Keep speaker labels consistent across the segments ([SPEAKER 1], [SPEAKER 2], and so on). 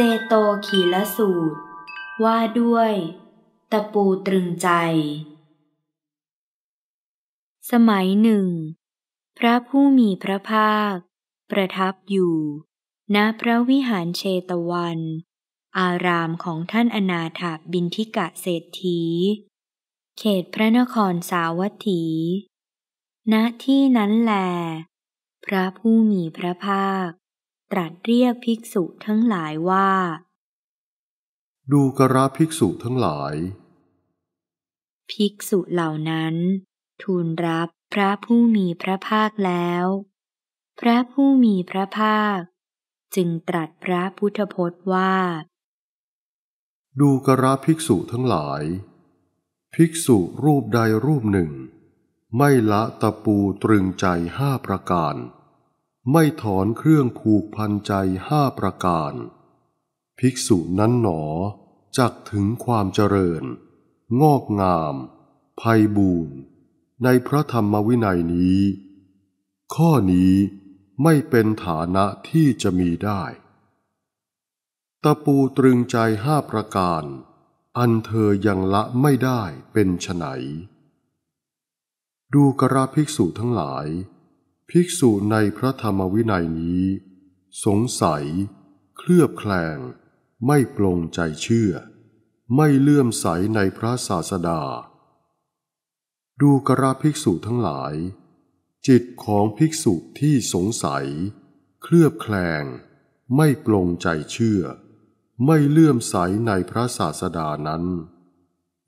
[SPEAKER 1] เจโตขีละสูตร ว่าด้วย ตะปูตรึงใจ สมัยหนึ่ง พระผู้มีพระภาค ประทับอยู่ ณพระวิหารเชตวัน อารามของท่านอนาถาบินทิกะเศรษฐี เขตพระนครสาวัตถี ณที่นั้นแล พระผู้มีพระภาคตรัสเรียกภิกษุทั้งหลายว่า
[SPEAKER 2] ดูกระภิกษุทั้งหลาย
[SPEAKER 1] ภิกษุเหล่านั้นทูลรับพระผู้มีพระภาคแล้ว พระผู้มีพระภาค จึงตรัสพระพุทธพจน์ว่า
[SPEAKER 2] ดูกระภิกษุทั้งหลาย ภิกษุรูปใดรูปหนึ่ง ไม่ละตะปูตรึงใจห้าประการไม่ถอนเครื่องผูกพันใจห้าประการ ภิกษุนั้นหนอ จักถึงความเจริญ งอกงาม ภัยบูรณ์ในพระธรรมวินัยนี้ ข้อนี้ไม่เป็นฐานะที่จะมีได้ ตะปูตรึงใจห้าประการ อันเธอยังละไม่ได้เป็นไฉนดูกระภิกษุทั้งหลายภิกษุในพระธรรมวินัยนี้สงสัย เคลือบแคลง ไม่ปลงใจเชื่อ ไม่เลื่อมใสในพระศาสดา ดูกระภิกษุทั้งหลาย จิตของภิกษุที่สงสัย เคลือบแคลง ไม่ปลงใจเชื่อ ไม่เลื่อมใสในพระศาสดานั้น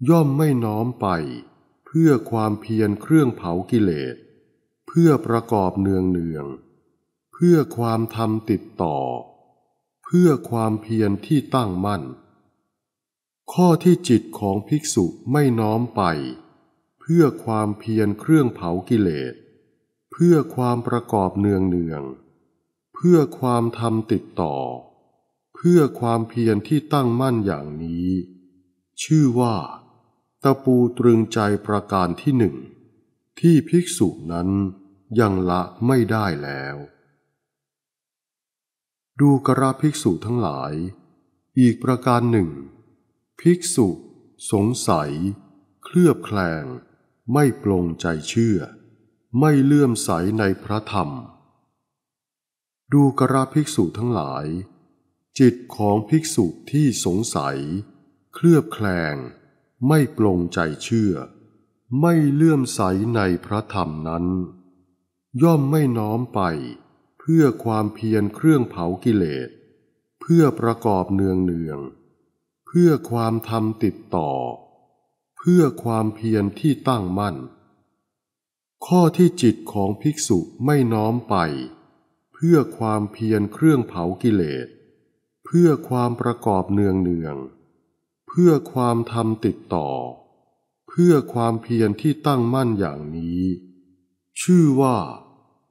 [SPEAKER 2] ย่อมไม่น้อมไป เพื่อความเพียรเครื่องเผากิเลสเพื่อประกอบเนืองเนือง เพื่อความทำติดต่อ เพื่อความเพียรที่ตั้งมั่น ข้อที่จิตของภิกษุไม่น้อมไป เพื่อความเพียรเครื่องเผากิเลสเพื่อความประกอบเนืองเนือง เพื่อความทำติดต่อ เพื่อความเพียรที่ตั้งมั่นอย่างนี้ ชื่อว่าตะปูตรึงใจประการที่หนึ่งที่ภิกษุนั้นยังละไม่ได้แล้ว ดูกระภิกษุทั้งหลาย อีกประการหนึ่ง ภิกษุ สงสัย เคลือบแคลง ไม่ปลงใจเชื่อ ไม่เลื่อมใสในพระธรรม ดูกระภิกษุทั้งหลาย จิตของภิกษุที่สงสัย เคลือบแคลง ไม่ปลงใจเชื่อ ไม่เลื่อมใสในพระธรรมนั้นย่อมไม่น้อมไป เพื่อความเพียรเครื่องเผากิเลสเพื่อประกอบเนืองเนืองเพื่อความทำติดต่อ เพื่อความเพียรที่ตั้งมั่น ข้อที่จิตของภิกษุไม่น้อมไป เพื่อความเพียรเครื่องเผากิเลสเพื่อความประกอบเนืองเนืองเพื่อความทำติดต่อ เพื่อความเพียรที่ตั้งมั่นอย่างนี้ชื่อว่า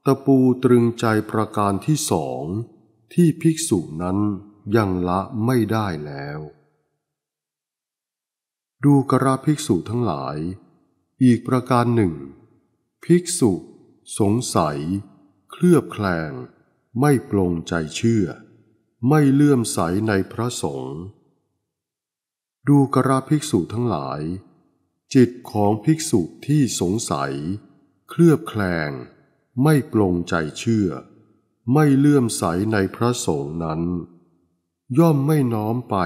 [SPEAKER 2] ตะปูตรึงใจประการที่สอง ที่ภิกษุนั้นยังละไม่ได้แล้ว ดูกระภิกษุทั้งหลาย อีกประการหนึ่ง ภิกษุสงสัย เคลือบแคลงไม่ปลงใจเชื่อ ไม่เลื่อมใสในพระสงฆ์ดูกระภิกษุทั้งหลาย จิตของภิกษุที่สงสัยเคลือบแคลงไม่ปลงใจเชื่อ ไม่เลื่อมใสในพระสงฆ์นั้น ย่อมไม่น้อมไป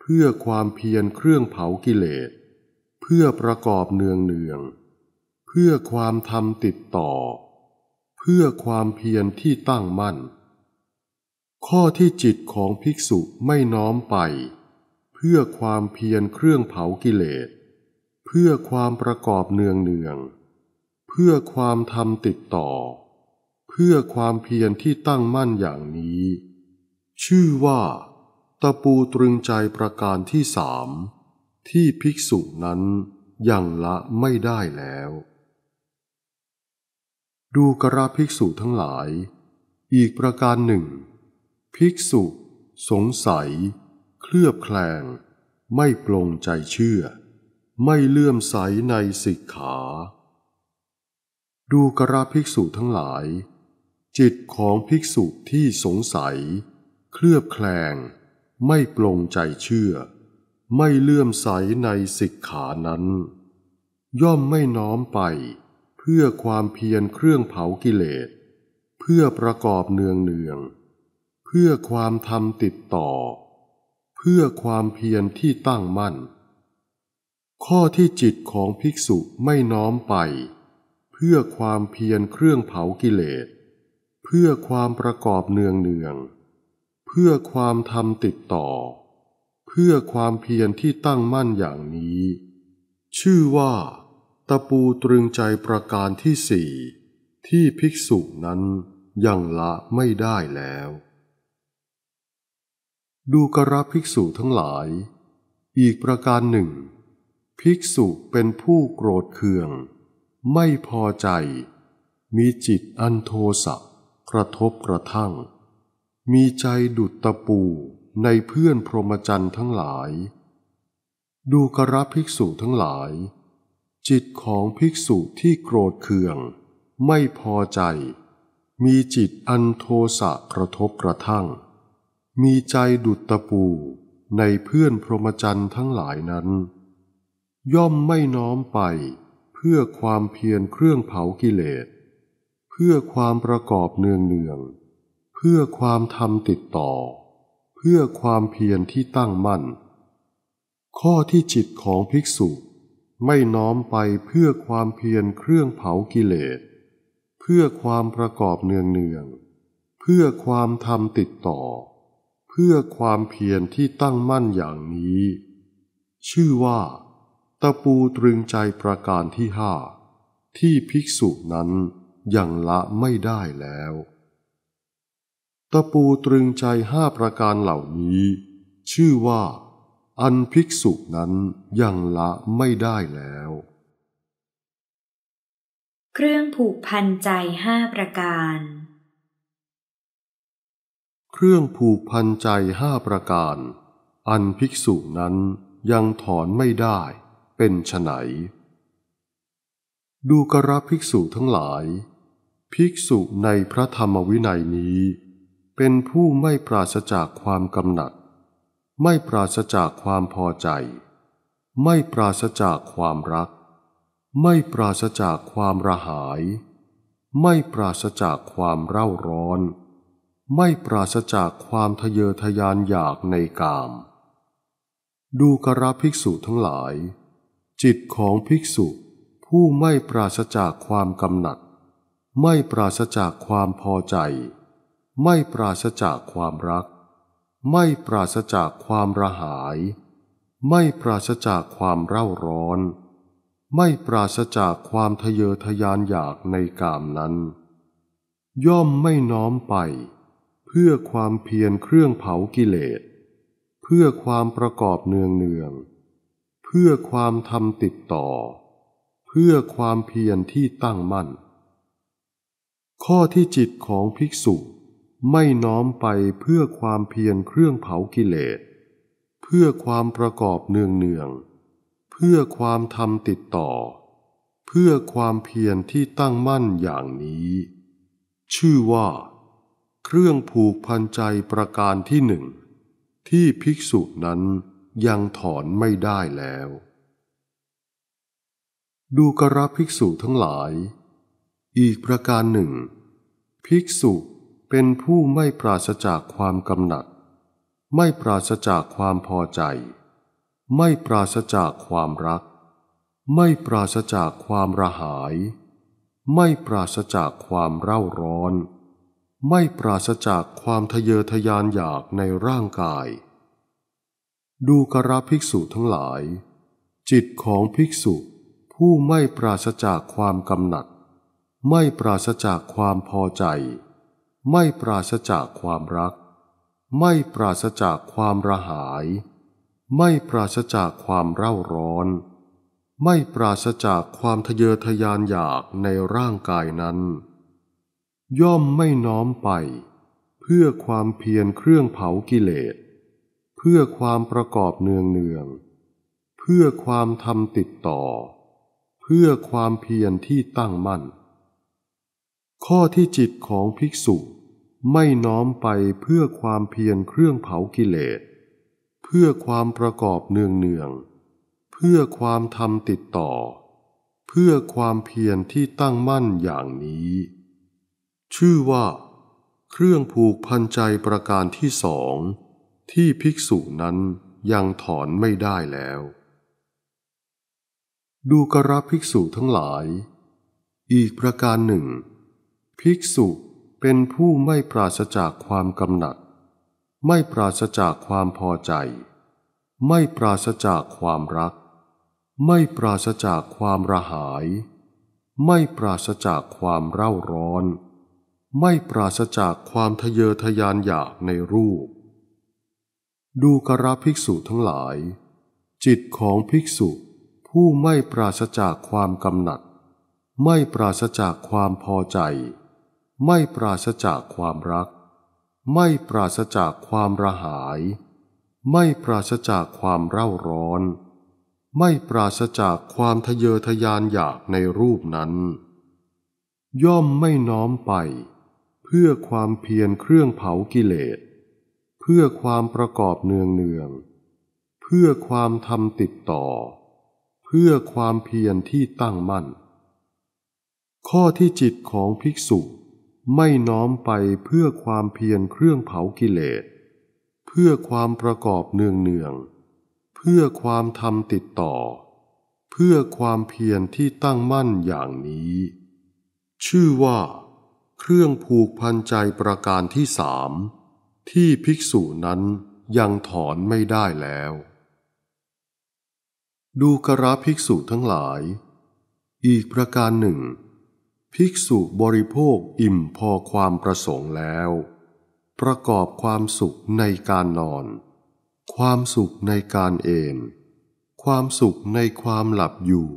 [SPEAKER 2] เพื่อความเพียรเครื่องเผากิเลสเพื่อประกอบเนืองเนืองเพื่อความทำติดต่อ เพื่อความเพียรที่ตั้งมั่น ข้อที่จิตของภิกษุไม่น้อมไป เพื่อความเพียรเครื่องเผากิเลสเพื่อความประกอบเนืองเนืองพื่อความทำติดต่อ เพื่อความเพียรที่ตั้งมั่นอย่างนี้ ชื่อว่าตะปูตรึงใจประการที่สาม ที่ภิกษุนั้นยังละไม่ได้แล้ว ดูกระภิกษุทั้งหลาย อีกประการหนึ่ง ภิกษุ สงสัย เคลือบแคลง ไม่ปลงใจเชื่อ ไม่เลื่อมใสในสิกขาดูกราภิกษุทั้งหลาย จิตของภิกษุที่สงสัย เคลือบแคลง ไม่ปลงใจเชื่อ ไม่เลื่อมใสในสิกขานั้น ย่อมไม่น้อมไป เพื่อความเพียรเครื่องเผากิเลสเพื่อประกอบเนืองเนืองเพื่อความทำติดต่อ เพื่อความเพียรที่ตั้งมั่น ข้อที่จิตของภิกษุไม่น้อมไปเพื่อความเพียรเครื่องเผากิเลส เพื่อความประกอบเนืองเนือง เพื่อความทำติดต่อ เพื่อความเพียรที่ตั้งมั่นอย่างนี้ ชื่อว่าตะปูตรึงใจประการที่สี่ที่ภิกษุนั้นยังละไม่ได้แล้ว ดูกระภิกษุทั้งหลาย อีกประการหนึ่ง ภิกษุเป็นผู้โกรธเคืองไม่พอใจ มีจิตอันโทสะกระทบกระทั่ง มีใจดุดตะปู ในเพื่อนพรหมจรรย์ทั้งหลาย ดูกระภิกษุทั้งหลาย จิตของภิกษุที่โกรธเคือง ไม่พอใจ มีจิตอันโทสะกระทบกระทั่ง มีใจดุดตะปูในเพื่อนพรหมจรรย์ทั้งหลายนั้น ย่อมไม่น้อมไปพื่อความเพียรเครื่องเผากิเลส เพื่อความประกอบเนืองเนือง เพื่อความทำติดต่อ เพื่อความเพียรที่ตั้งมั่น ข้อที่จิตของภิกษุไม่น้อมไปเพื่อความเพียรเครื่องเผากิเลส เพื่อความประกอบเนืองเนือง เพื่อความทำติดต่อ เพื่อความเพียรที่ตั้งมั่นอย่างนี้ ชื่อว่าตะปูตรึงใจประการที่ห้าที่ภิกษุนั้นยังละไม่ได้แล้ว ตะปูตรึงใจห้าประการเหล่านี้ ชื่อว่า อันภิกษุนั้นยังละไม่ได้แล้ว
[SPEAKER 1] เครื่องผูกพันใจห้าประการ
[SPEAKER 2] เครื่องผูกพันใจห้าประการ อันภิกษุนั้นยังถอนไม่ได้เป็นไนดูกระภิกษุทั้งหลาย ภิกษุในพระธรรมวินัยนี้ เป็นผู้ไม่ปราศจากความกำหนัดไม่ปราศจากความพอใจ ไม่ปราศจากความรัก ไม่ปราศจากความระหาย ไม่ปราศจากความเร่าร้อน ไม่ปราศจากความทะเยอทะยานอยากในกาม ดูกระภิกษุทั้งหลายจิตของภิกษุ ผู้ไม่ปราศจากความกำหนัด ไม่ปราศจากความพอใจ ไม่ปราศจากความรัก ไม่ปราศจากความระหาย ไม่ปราศจากความเร่าร้อน ไม่ปราศจากความทะเยอทะยานอยากในกามนั้น ย่อมไม่น้อมไป เพื่อความเพียรเครื่องเผากิเลสเพื่อความประกอบเนืองเนืององพื่อความทำติดต่อ เพื่อความเพียรที่ตั้งมั่น ข้อที่จิตของภิกษุไม่น้อมไปเพื่อความเพียรเครื่องเผากิเลส เพื่อความประกอบเนืองเนือง เพื่อความทำติดต่อ เพื่อความเพียรที่ตั้งมั่นอย่างนี้ ชื่อว่า เครื่องผูกพันใจประการที่หนึ่ง ที่ภิกษุนั้นยังถอนไม่ได้แล้ว ดูกระภิกษุทั้งหลาย อีกประการหนึ่ง ภิกษุเป็นผู้ไม่ปราศจากความกำหนัดไม่ปราศจากความพอใจ ไม่ปราศจากความรัก ไม่ปราศจากความระหาย ไม่ปราศจากความเร่าร้อน ไม่ปราศจากความทะเยอทะยานอยากในร่างกายดูกระภิกษุทั้งหลาย จิตของภิกษุผู้ไม่ปราศจากความกำหนัดไม่ปราศจากความพอใจ ไม่ปราศจากความรัก ไม่ปราศจากความระหาย ไม่ปราศจากความเร่าร้อน ไม่ปราศจากความทะเยอทะยานอยากในร่างกายนั้น ย่อมไม่น้อมไปเพื่อความเพียรเครื่องเผากิเลสพื่อความประกอบเนืองเนือง เพื่อความทำติดต่อ เพื่อความเพียรที่ตั้งมั่น ข้อที่จิตของภิกษุไม่น้อมไปเพื่อความเพียรเครื่องเผากิเลส เพื่อความประกอบเนืองเนือง เพื่อความทำติดต่อ เพื่อความเพียรที่ตั้งมั่นอย่างนี้ ชื่อว่า เครื่องผูกพันใจประการที่สองที่ภิกษุนั้นยังถอนไม่ได้แล้ว ดูกระภิกษุทั้งหลาย อีกประการหนึ่ง ภิกษุเป็นผู้ไม่ปราศจากความกำหนัดไม่ปราศจากความพอใจ ไม่ปราศจากความรัก ไม่ปราศจากความระหาย ไม่ปราศจากความเร่าร้อน ไม่ปราศจากความทะเยอทะยานอยากในรูปดูกราภิกษุทั้งหลาย จิตของภิกษุผู้ไม่ปราศจากความกำหนัดไม่ปราศจากความพอใจ ไม่ปราศจากความรัก ไม่ปราศจากความระหาย ไม่ปราศจากความเร่าร้อน ไม่ปราศจากความทะเยอทะยานอยากในรูปนั้น ย่อมไม่น้อมไป เพื่อความเพียรเครื่องเผากิเลสเพื่อความประกอบเนืองเนือง เพื่อความทำติดต่อ เพื่อความเพียรที่ตั้งมั่น ข้อที่จิตของภิกษุไม่น้อมไปเพื่อความเพียรเครื่องเผากิเลส เพื่อความประกอบเนืองเนือง เพื่อความทำติดต่อ เพื่อความเพียรที่ตั้งมั่นอย่างนี้ ชื่อว่า เครื่องผูกพันใจประการที่สามที่ภิกษุนั้นยังถอนไม่ได้แล้ว ดูกระภิกษุทั้งหลาย อีกประการหนึ่ง ภิกษุบริโภคอิ่มพอความประสงค์แล้ว ประกอบความสุขในการนอน ความสุขในการเอนความสุขในความหลับอยู่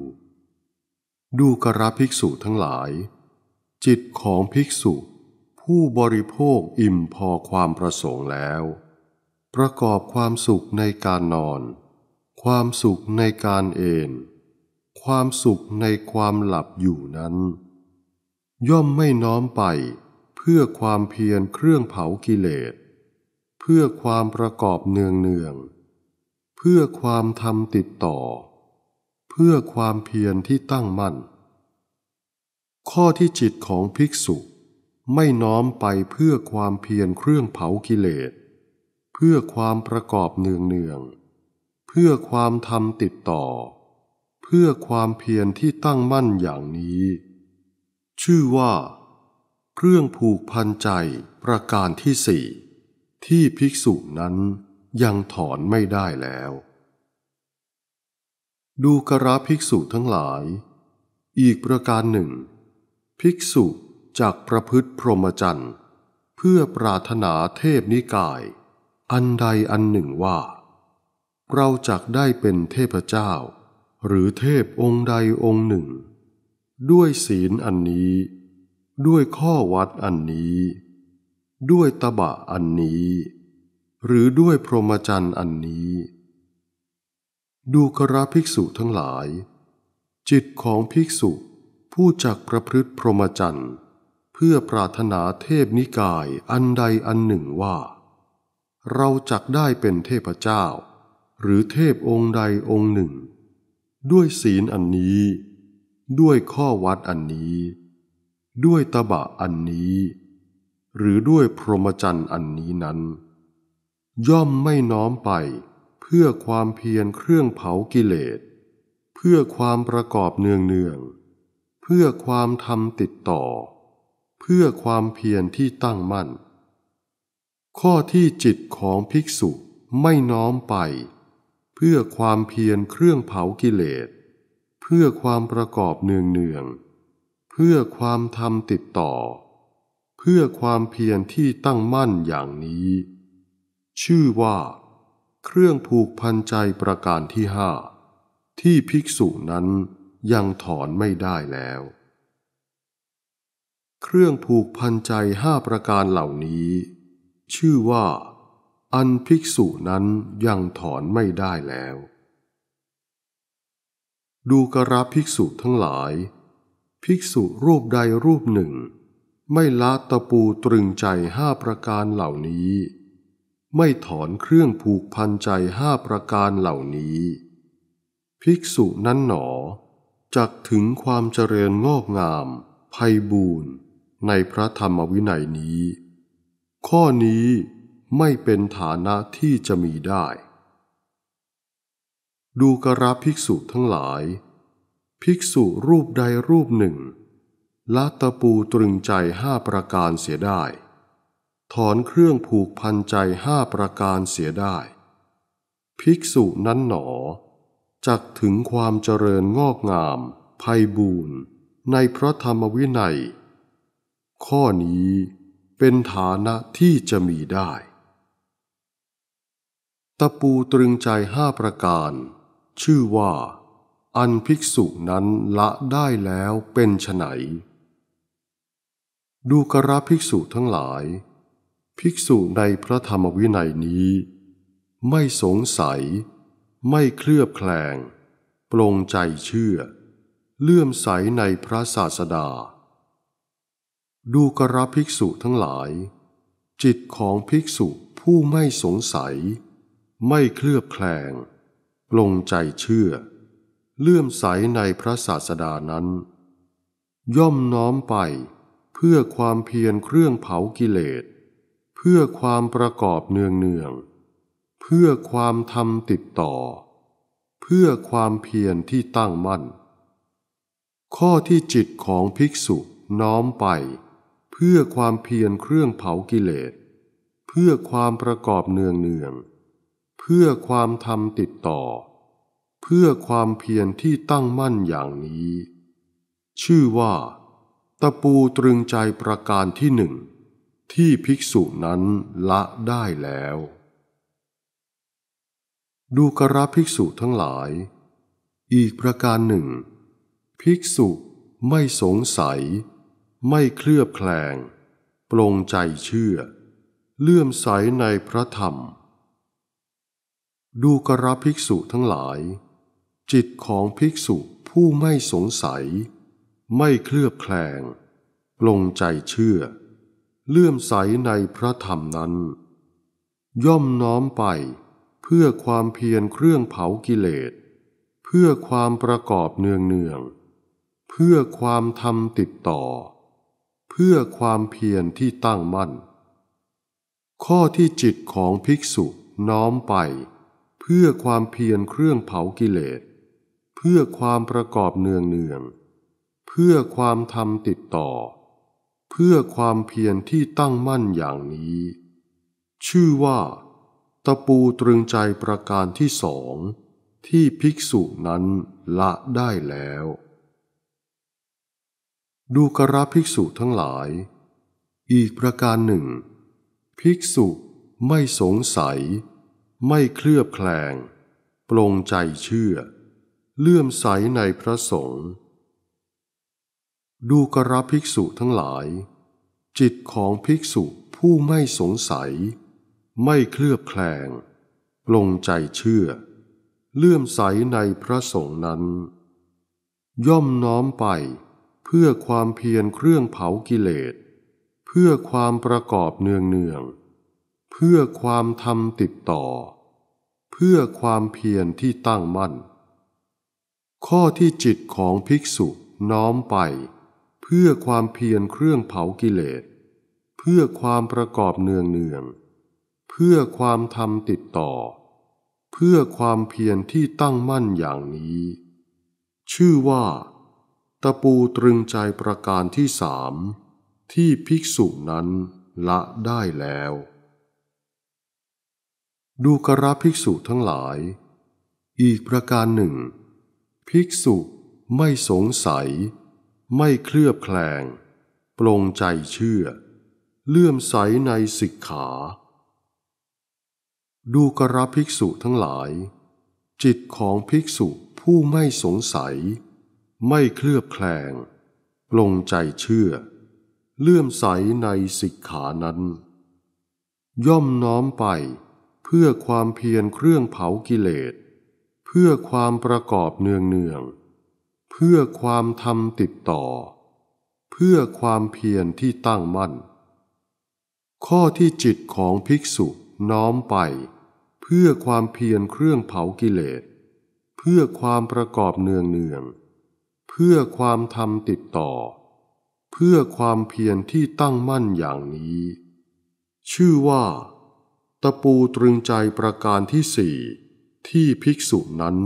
[SPEAKER 2] ดูกระภิกษุทั้งหลาย จิตของภิกษุผู้บริโภคอิ่มพอความประสงค์แล้ว ประกอบความสุขในการนอน ความสุขในการเอนความสุขในความหลับอยู่นั้น ย่อมไม่น้อมไปเพื่อความเพียรเครื่องเผากิเลสเพื่อความประกอบเนืองเนืองเพื่อความทำติดต่อ เพื่อความเพียรที่ตั้งมั่น ข้อที่จิตของภิกษุไม่น้อมไปเพื่อความเพียรเครื่องเผากิเลสเพื่อความประกอบเนืองเนืองเพื่อความทำติดต่อ เพื่อความเพียรที่ตั้งมั่นอย่างนี้ ชื่อว่า เครื่องผูกพันใจประการที่สี่ที่ภิกษุนั้นยังถอนไม่ได้แล้ว ดูกระภิกษุทั้งหลาย อีกประการหนึ่ง ภิกษุจากประพฤติพรหมจรรย์เพื่อปรารถนาเทพนิกาย อันใดอันหนึ่งว่า เราจักได้เป็นเทพเจ้าหรือเทพองค์ใดองค์หนึ่ง ด้วยศีลอันนี้ ด้วยข้อวัดอันนี้ ด้วยตบะอันนี้ หรือด้วยพรหมจรรย์อันนี้ ดูกราภิกษุทั้งหลาย จิตของภิกษุ ผู้จักประพฤติพรหมจรรย์เพื่อปรารถนาเทพนิกายอันใดอันหนึ่งว่า เราจักได้เป็นเทพเจ้า หรือเทพองค์ใดองค์หนึ่ง ด้วยศีลอันนี้ ด้วยข้อวัดอันนี้ ด้วยตบะอันนี้ หรือด้วยพรหมจรรย์อันนี้นั้น ย่อมไม่น้อมไปเพื่อความเพียรเครื่องเผากิเลสเพื่อความประกอบเนืองเนืองเพื่อความทำติดต่อเพื่อความเพียรที่ตั้งมั่น ข้อที่จิตของภิกษุไม่น้อมไป เพื่อความเพียรเครื่องเผากิเลส เพื่อความประกอบเนืองเนืองเพื่อความทำติดต่อ เพื่อความเพียรที่ตั้งมั่นอย่างนี้ ชื่อว่า เครื่องผูกพันใจประการที่ห้าที่ภิกษุนั้นยังถอนไม่ได้แล้วเครื่องผูกพันใจห้าประการเหล่านี้ ชื่อว่า อันภิกษุนั้นยังถอนไม่ได้แล้ว ดูกระภิกษุทั้งหลาย ภิกษุรูปใดรูปหนึ่ง ไม่ละตะปูตรึงใจห้าประการเหล่านี้ ไม่ถอนเครื่องผูกพันใจห้าประการเหล่านี้ ภิกษุนั้นหนอจักถึงความเจริญงอกงามไพบูรณ์ในพระธรรมวินัยนี้ ข้อนี้ไม่เป็นฐานะที่จะมีได้ ดูกราภิกษุทั้งหลาย ภิกษุรูปใดรูปหนึ่ง ละตะปูตรึงใจห้าประการเสียได้ ถอนเครื่องผูกพันใจห้าประการเสียได้ ภิกษุนั้นหนอ จักถึงความเจริญงอกงามไพบูรณ์ในพระธรรมวินัยข้อนี้เป็นฐานะที่จะมีได้ ตะปูตรึงใจห้าประการ ชื่อว่าอันภิกษุนั้นละได้แล้วเป็นไฉนดูกระภิกษุทั้งหลาย ภิกษุในพระธรรมวินัยนี้ ไม่สงสัย ไม่เคลือบแคลงปลงใจเชื่อ เลื่อมใสในพระศาสดาดูกระภิกษุทั้งหลาย จิตของภิกษุผู้ไม่สงสัย ไม่เคลือบแคลงปลงใจเชื่อ เลื่อมใสในพระศาสดานั้น ย่อมน้อมไป เพื่อความเพียรเครื่องเผากิเลส เพื่อความประกอบเนืองเนือง เพื่อความทำติดต่อ เพื่อความเพียรที่ตั้งมั่น ข้อที่จิตของภิกษุน้อมไปพื่อความเพียรเครื่องเผากิเลส เพื่อความประกอบเนืองเนือง เพื่อความทำติดต่อ เพื่อความเพียรที่ตั้งมั่นอย่างนี้ ชื่อว่า ตะปูตรึงใจประการที่หนึ่งที่ภิกษุนั้นละได้แล้ว ดูกระภิกษุทั้งหลาย อีกประการหนึ่ง ภิกษุไม่สงสัยไม่เคลือบแคลงปรงใจเชื่อ เลื่อมใสในพระธรรม ดูกระภิกษุทั้งหลาย จิตของภิกษุผู้ไม่สงสัย ไม่เคลือบแคลงปรงใจเชื่อ เลื่อมใสในพระธรรมนั้น ย่อมน้อมไปเพื่อความเพียรเครื่องเผากิเลส เพื่อความประกอบเนืองเนือง เพื่อความทำติดต่อพื่อความเพียรที่ตั้งมั่น ข้อที่จิตของภิกษุน้อมไป เพื่อความเพียรเครื่องเผากิเลส เพื่อความประกอบเนืองเนือง เพื่อความทำติดต่อ เพื่อความเพียรที่ตั้งมั่นอย่างนี้ ชื่อว่า ตะปูตรึงใจประการที่สอง ที่ภิกษุนั้นละได้แล้วดูกราภิกษุทั้งหลาย อีกประการหนึ่ง ภิกษุไม่สงสัย ไม่เคลือบแคลงปรงใจเชื่อ เลื่อมใสในพระสงฆ์ดูกราภิกษุทั้งหลาย จิตของภิกษุผู้ไม่สงสัย ไม่เคลือบแคลงปรงใจเชื่อ เลื่อมใสในพระสงฆ์นั้น ย่อมน้อมไปเพื่อความเพียรเครื่องเผากิเลสเพื่อความประกอบเนืองเนืองเพื่อความทำติดต่อ เพื่อความเพียรที่ตั้งมั่น ข้อที่จิตของภิกษุน้อมไป เพื่อความเพียรเครื่องเผากิเลสเพื่อความประกอบเนืองเนืองเพื่อความทำติดต่อ เพื่อความเพียรที่ตั้งมั่นอย่างนี้ ชื่อว่าะปูตรึงใจประการที่สามที่ภิกษุนั้นละได้แล้ว ดูกระภิกษุทั้งหลาย อีกประการหนึ่ง ภิกษุไม่สงสัย ไม่เคลือบแคลงปรงใจเชื่อ เลื่อมใสในสิกขา ดูกระภิกษุทั้งหลาย จิตของภิกษุผู้ไม่สงสัยไม่เคลือบแคลงปลงใจเชื่อ เลื่อมใสในสิกขานั้น ย่อมน้อมไป เพื่อความเพียรเครื่องเผากิเลส เพื่อความประกอบเนืองเนือง เพื่อความทำติดต่อ เพื่อความเพียรที่ตั้งมั่น ข้อที่จิตของภิกษุน้อมไป เพื่อความเพียรเครื่องเผากิเลส เพื่อความประกอบเนืองเนืองพื่อความทำติดต่อ เพื่อความเพียรที่ตั้งมั่นอย่างนี้ ชื่อว่าตะปูตรึงใจประการที่สี่ที่ภิกษุนั้น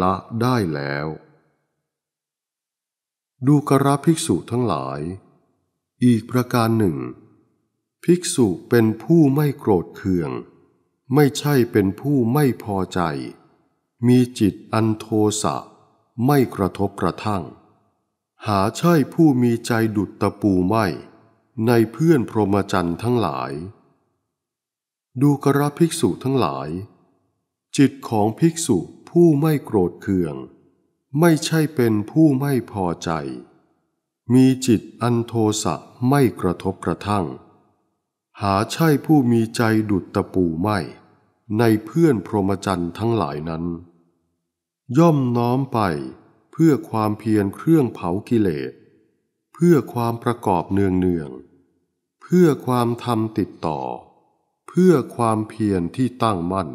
[SPEAKER 2] ละได้แล้ว ดูกระภิกษุทั้งหลาย อีกประการหนึ่ง ภิกษุเป็นผู้ไม่โกรธเคือง ไม่ใช่เป็นผู้ไม่พอใจ มีจิตอันโทสะไม่กระทบกระทั่ง หาใช่ผู้มีใจดุดตะปูไม่ในเพื่อนพรหมจรรย์ทั้งหลายดูกระภิกษุทั้งหลายจิตของภิกษุผู้ไม่โกรธเคืองไม่ใช่เป็นผู้ไม่พอใจมีจิตอันโทสะไม่กระทบกระทั่งหาใช่ผู้มีใจดุดตะปูไม่ในเพื่อนพรหมจรรย์ทั้งหลายนั้นย่อมน้อมไปเพื่อความเพียรเครื่องเผากิเลสเพื่อความประกอบเนืองเนืองเพื่อความทำติดต่อ เพื่อความเพียรที่ตั้งมั่น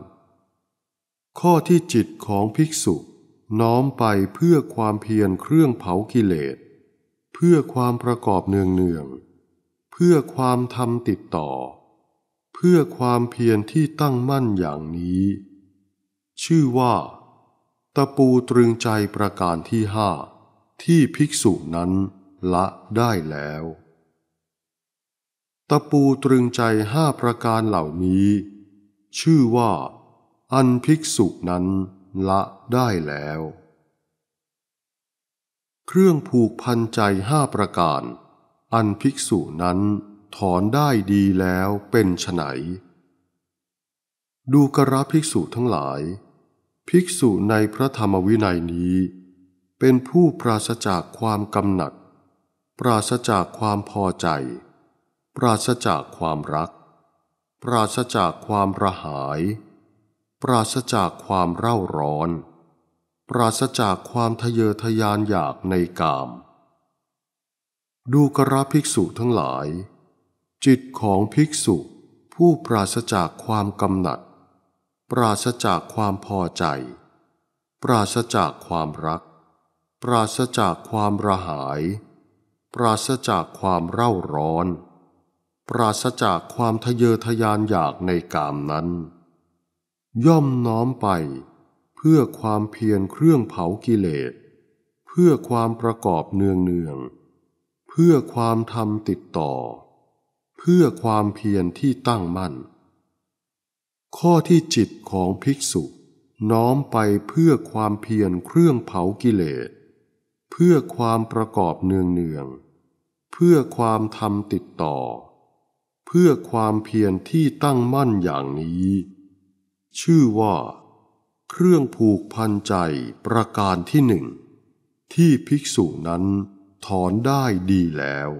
[SPEAKER 2] ข้อที่จิตของภิกษุน้อมไปเพื่อความเพียรเครื่องเผากิเลสเพื่อความประกอบเนืองเนืองเพื่อความทำติดต่อ เพื่อความเพียรที่ตั้งมั่นอย่างนี้ ชื่อว่าะปูตรึงใจประการที่ห้าที่ภิกษุนั้นละได้แล้ว ตะปูตรึงใจห้าประการเหล่านี้ ชื่อว่า อันภิกษุนั้นละได้แล้ว เครื่องผูกพันใจห้าประการอันภิกษุนั้นถอนได้ดีแล้วเป็นไฉนดูกระภิกษุทั้งหลายภิกษุในพระธรรมวินัยนี้เป็นผู้ปราศจากความกำหนัด ปราศจากความพอใจ ปราศจากความรัก ปราศจากความระหาย ปราศจากความเร่าร้อน ปราศจากความทะเยอทะยานอยากในกาม ดูกระภิกษุทั้งหลาย จิตของภิกษุผู้ปราศจากความกำหนัดปราศจากความพอใจ ปราศจากความรัก ปราศจากความระหาย ปราศจากความเร่าร้อน ปราศจากความทะเยอทะยานอยากในกามนั้น ย่อมน้อมไปเพื่อความเพียรเครื่องเผากิเลสเพื่อความประกอบเนืองเนืองเพื่อความทำติดต่อ เพื่อความเพียรที่ตั้งมั่นข้อที่จิตของภิกษุน้อมไปเพื่อความเพียรเครื่องเผากิเลสเพื่อความประกอบเนืองเนืองเพื่อความทำติดต่อ เพื่อความเพียรที่ตั้งมั่นอย่างนี้ ชื่อว่า เครื่องผูกพันใจประการที่หนึ่ง ที่ภิกษุนั้นถอนได้ดีแล้ว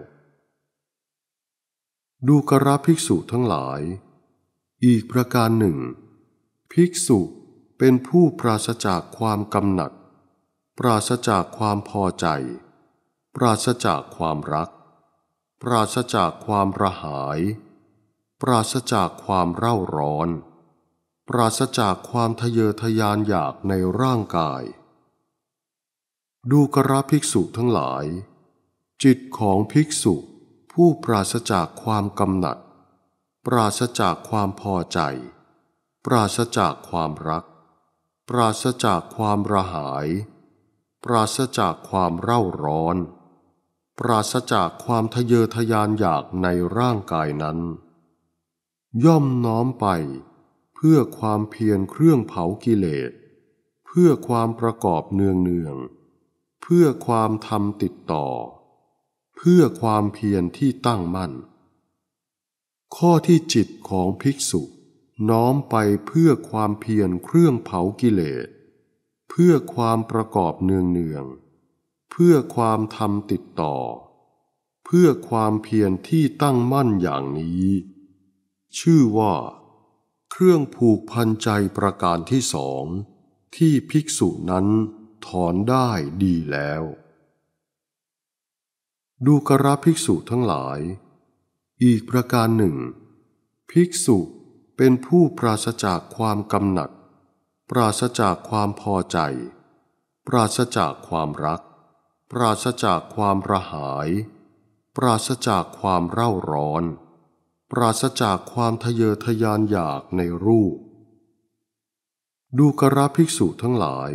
[SPEAKER 2] ดูกระภิกษุทั้งหลายอีกประการหนึ่ง ภิกษุเป็นผู้ปราศจากความกำหนัด ปราศจากความพอใจ ปราศจากความรัก ปราศจากความระหาย ปราศจากความเร่าร้อน ปราศจากความทะเยอทะยานอยากในร่างกาย ดูกระภิกษุทั้งหลาย จิตของภิกษุผู้ปราศจากความกำหนัดปราศจากความพอใจ ปราศจากความรัก ปราศจากความระหาย ปราศจากความเร่าร้อน ปราศจากความทะเยอทะยานอยากในร่างกายนั้น ย่อมน้อมไป เพื่อความเพียรเครื่องเผากิเลสเพื่อความประกอบเนืองเนืองเพื่อความทำติดต่อ เพื่อความเพียรที่ตั้งมั่นข้อที่จิตของภิกษุน้อมไปเพื่อความเพียรเครื่องเผากิเลสเพื่อความประกอบเนืองเนืองเพื่อความทำติดต่อ เพื่อความเพียรที่ตั้งมั่นอย่างนี้ ชื่อว่า เครื่องผูกพันใจประการที่สอง ที่ภิกษุนั้นถอนได้ดีแล้ว ดูกระภิกษุทั้งหลายอีกประการหนึ่ง ภิกษุเป็นผู้ปราศจากความกำหนัด ปราศจากความพอใจ ปราศจากความรัก ปราศจากความระหาย ปราศจากความเร่าร้อน ปราศจากความทะเยอทะยานอยากในรูป ดูกระภิกษุทั้งหลาย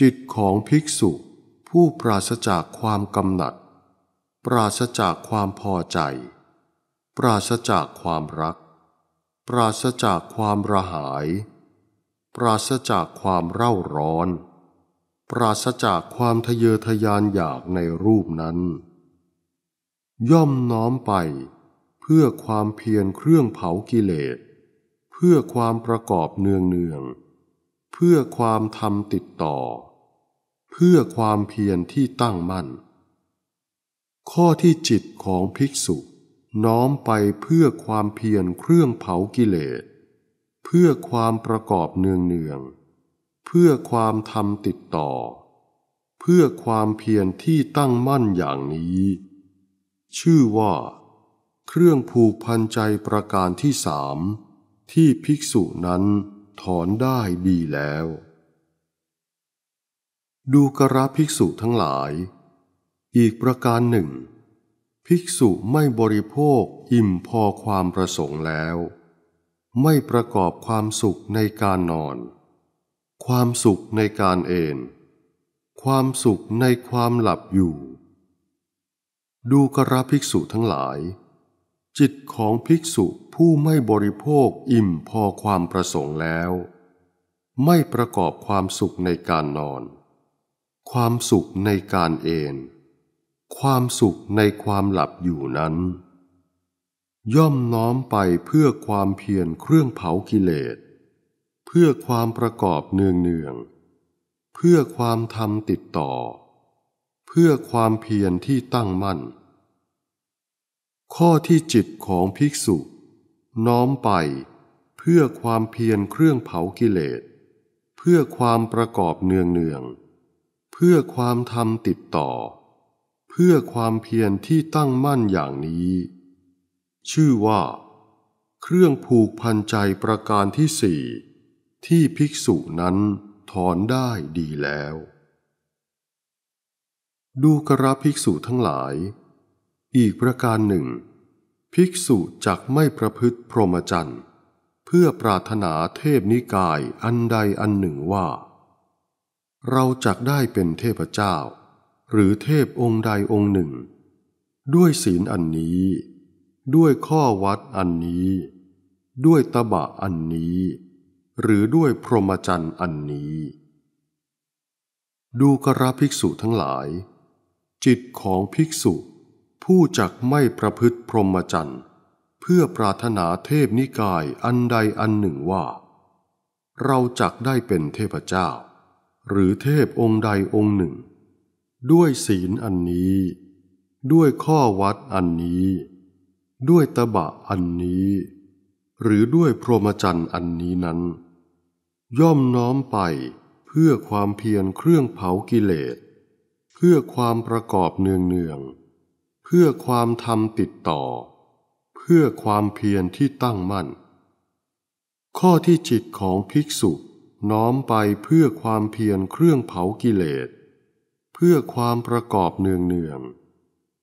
[SPEAKER 2] จิตของภิกษุ ผู้ปราศจากความกำหนัด ปราศจากความพอใจปราศจากความรัก ปราศจากความระหาย ปราศจากความเร่าร้อน ปราศจากความทะเยอทะยานอยากในรูปนั้น ย่อมน้อมไป เพื่อความเพียรเครื่องเผากิเลส เพื่อความประกอบเนืองเนืองเพื่อความทำติดต่อ เพื่อความเพียรที่ตั้งมั่น ข้อที่จิตของภิกษุน้อมไปเพื่อความเพียรเครื่องเผากิเลสเพื่อความประกอบเนืองเนืองเพื่อความทำติดต่อ เพื่อความเพียรที่ตั้งมั่นอย่างนี้ ชื่อว่า เครื่องผูกพันใจประการที่สามที่ภิกษุนั้นถอนได้ดีแล้ว ดูกระภิกษุทั้งหลาย อีกประการหนึ่งภิกษุไม่บริโภคอิ่มพอความประสงค์แล้ว ไม่ประกอบความสุขในการนอน ความสุขในการเอนความสุขในความหลับอยู่ ดูกระภิกษุทั้งหลาย จิตของภิกษุผู้ไม่บริโภคอิ่มพอความประสงค์แล้ว ไม่ประกอบความสุขในการนอน ความสุขในการเอนความสุขในความหลับอยู่นั้น ย่อมน้อมไปเพื่อความเพียรเครื่องเผากิเลสเพื่อความประกอบเนืองเนืองเพื่อความทำติดต่อ เพื่อความเพียรที่ตั้งมั่น ข้อที่จิตของภิกษุ น้อมไป เพื่อความเพียรเครื่องเผากิเลสเพื่อความประกอบเนืองเนืองเพื่อความทำติดต่อพื่อความเพียรที่ตั้งมั่นอย่างนี้ ชื่อว่า เครื่องผูกพันใจประการที่สี่ที่ภิกษุนั้น ถอนได้ดีแล้ว ดูกระภิกษุทั้งหลาย อีกประการหนึ่ง ภิกษุจักไม่ประพฤติพรหมจรรย์เพื่อปรารถนาเทพนิกายอันใดอันหนึ่งว่า เราจักได้เป็นเทพเจ้าหรือเทพองค์ใดองค์หนึ่ง ด้วยศีลอันนี้ ด้วยข้อวัดอันนี้ ด้วยตบะอันนี้ หรือด้วยพรหมจรรย์อันนี้ ดูกระภิกษุทั้งหลาย จิตของภิกษุ ผู้จักไม่ประพฤติพรหมจรรย์เพื่อปรารถนาเทพนิกายอันใดอันหนึ่งว่า เราจักได้เป็นเทพเจ้า หรือเทพองค์ใดองค์หนึ่งด้วยศีลอันนี้ ด้วยข้อวัดอันนี้ ด้วยตะบะอันนี้ หรือด้วยพรหมจรรย์อันนี้นั้น ย่อมน้อมไปเพื่อความเพียรเครื่องเผากิเลสเพื่อความประกอบเนืองเนือง เพื่อความทำติดต่อ เพื่อความเพียรที่ตั้งมั่น ข้อที่จิตของภิกษุน้อมไปเพื่อความเพียรเครื่องเผากิเลสเพื่อความประกอบเนืองเนือง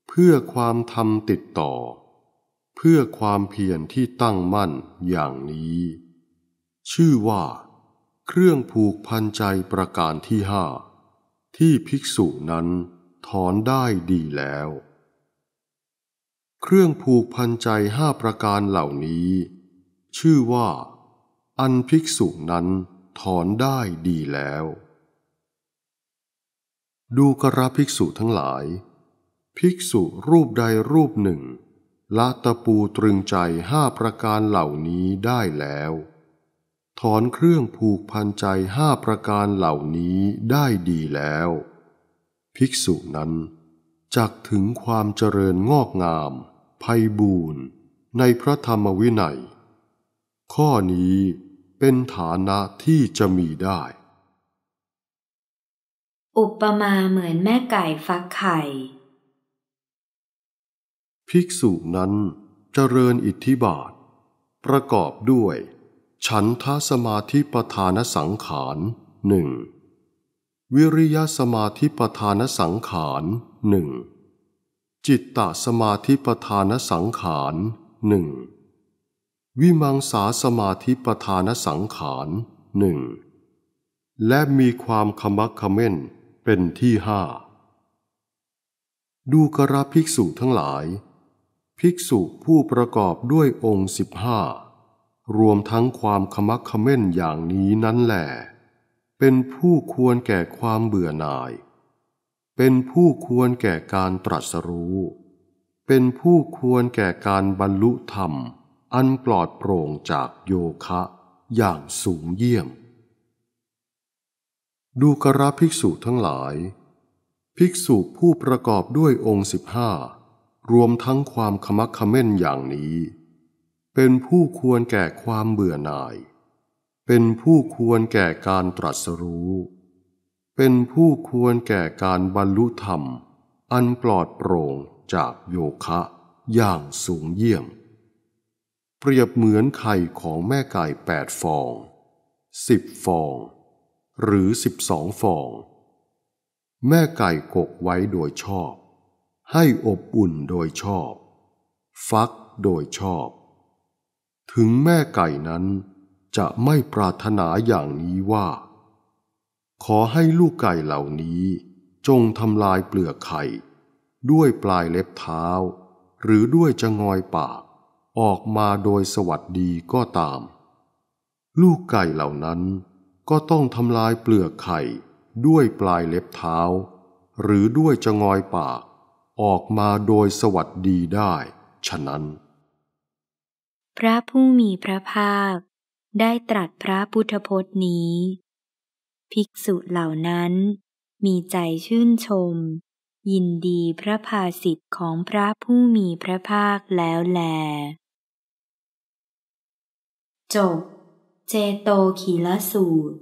[SPEAKER 2] เพื่อความทำติดต่อ เพื่อความเพียรที่ตั้งมั่นอย่างนี้ ชื่อว่า เครื่องผูกพันใจประการที่ห้าที่ภิกษุนั้นถอนได้ดีแล้ว เครื่องผูกพันใจห้าประการเหล่านี้ ชื่อว่า อันภิกษุนั้นถอนได้ดีแล้วดูกระภิกษุทั้งหลาย ภิกษุรูปใดรูปหนึ่ง ละตะปูตรึงใจห้าประการเหล่านี้ได้แล้ว ถอนเครื่องผูกพันใจห้าประการเหล่านี้ได้ดีแล้ว ภิกษุนั้นจักถึงความเจริญงอกงามไพบูรณ์ในพระธรรมวินัย ข้อนี้เป็นฐานะที่จะมีได้
[SPEAKER 1] อุปมาเหมือนแม่ไก่ฟักไข่
[SPEAKER 2] ภิกษุนั้นเจริญอิทธิบาท ประกอบด้วย ฉันทสมาธิปธานสังขารหนึ่งวิริยสมาธิปธานสังขารหนึ่งจิตตสมาธิปธานสังขารหนึ่งวิมังสาสมาธิปธานสังขารหนึ่งและมีความขมักขม้นเป็นที่ห้า ดูกระภิกษุทั้งหลาย ภิกษุผู้ประกอบด้วยองค์สิบห้า รวมทั้งความขมักขม้นอย่างนี้นั้นแหลเป็นผู้ควรแก่ความเบื่อหน่าย เป็นผู้ควรแก่การตรัสรู้ เป็นผู้ควรแก่การบรรลุธรรม อันปลอดโปร่งจากโยคะอย่างสูงเยี่ยมดูกราภิกษุทั้งหลาย ภิกษุผู้ประกอบด้วยองค์สิบห้ารวมทั้งความขมักขม้นอย่างนี้ เป็นผู้ควรแก่ความเบื่อหน่าย เป็นผู้ควรแก่การตรัสรู้ เป็นผู้ควรแก่การบรรลุธรรม อันปลอดโปร่งจากโยคะอย่างสูงเยี่ยม เปรียบเหมือนไข่ของแม่ไก่แปดฟองสิบฟองหรือสิบสองฟอง แม่ไก่กกไว้โดยชอบ ให้อบอุ่นโดยชอบ ฟักโดยชอบ ถึงแม่ไก่นั้นจะไม่ปรารถนาอย่างนี้ว่า ขอให้ลูกไก่เหล่านี้ จงทำลายเปลือกไข่ ด้วยปลายเล็บเท้า หรือด้วยจะงอยปาก ออกมาโดยสวัสดีก็ตาม ลูกไก่เหล่านั้นก็ต้องทำลายเปลือกไข่ด้วยปลายเล็บเท้า หรือด้วยจงอยปากออกมาโดยสวัสดีได้ ฉะนั้น
[SPEAKER 1] พระผู้มีพระภาคได้ตรัสพระพุทธพจน์นี้ ภิกษุเหล่านั้น มีใจชื่นชม ยินดีพระภาสิทธิ์ของพระผู้มีพระภาคแล้วแลจบเจโตขีลสูตร